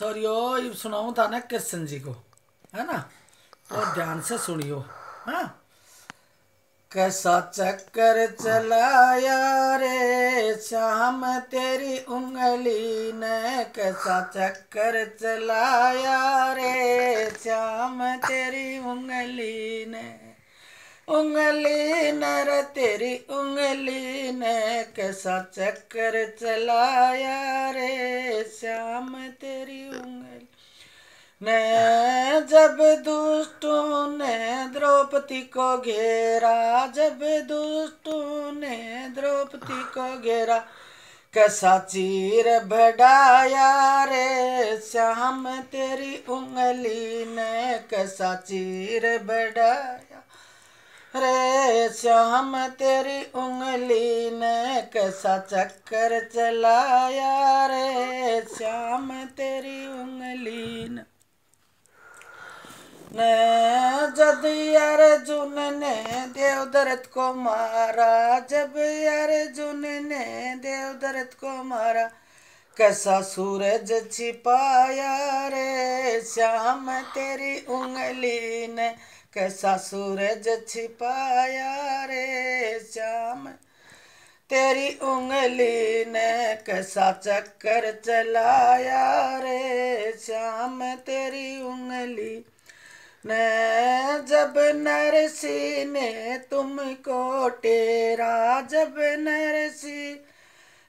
सॉरियो ये सुनाऊँ था ना कृष्ण जी को है ना तो ध्यान से सुनियो हाँ कैसा चक्कर चलाया रे श्याम तेरी उंगली ने कैसा चक्कर चलाया रे श्याम तेरी उंगली ने उंगली नर तेरी उंगली ने कैसा चक्कर चलाया रे श्याम तेरी उंगली ने जब दुष्टों ने द्रौपदी को घेरा जब दुष्टों ने द्रौपदी को घेरा कैसा चीर भड़ाया रे श्याम तेरी उंगली ने कैसा चीर भड़ाया रे श्याम तेरी उंगली ने कैसा चक्कर चलाया रे श्याम तेरी उंगली ने जब जुन ने देवदरत को मारा जब यार जुन ने देवदरत को मारा कैसा सूरज छिपाया रे श्याम तेरी उंगली ने कैसा सूरज छिपाया रे श्याम तेरी उंगली ने कैसा चक्कर चलाया रे श्याम तेरी उंगली ने जब नरसी ने तुमको टेरा जब नरसी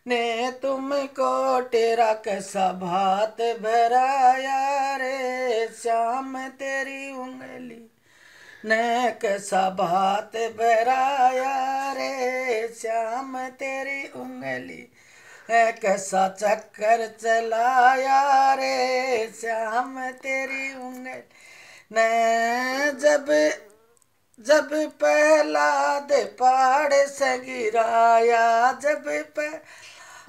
ने तुमको टेरा कैसा भात भराया रे श्याम तेरी उंगली कैसा सभात बराया रे श्याम तेरी उंगली कैसा चक्कर चलाया रे श्याम तेरी उंगली ने जब जब पहला दे पहाड़ से गिराया जब पह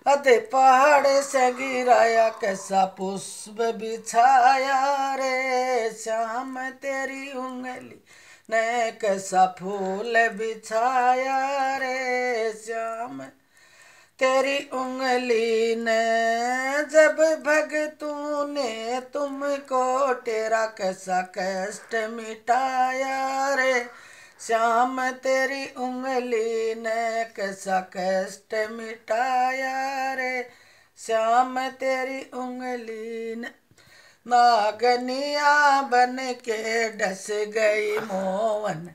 अते पहाड़ से गिराया कैसा पुष्प बिछाया रे श्याम तेरी उंगली ने कैसा फूल बिछाया रे श्याम तेरी उंगली ने जब भग तूने तुमको तेरा कैसा कष्ट मिटाया रे श्याम तेरी उंगली ने कैसा कष्ट मिटाया रे श्याम तेरी उंगली ने नागनिया बन के डस गई मोहन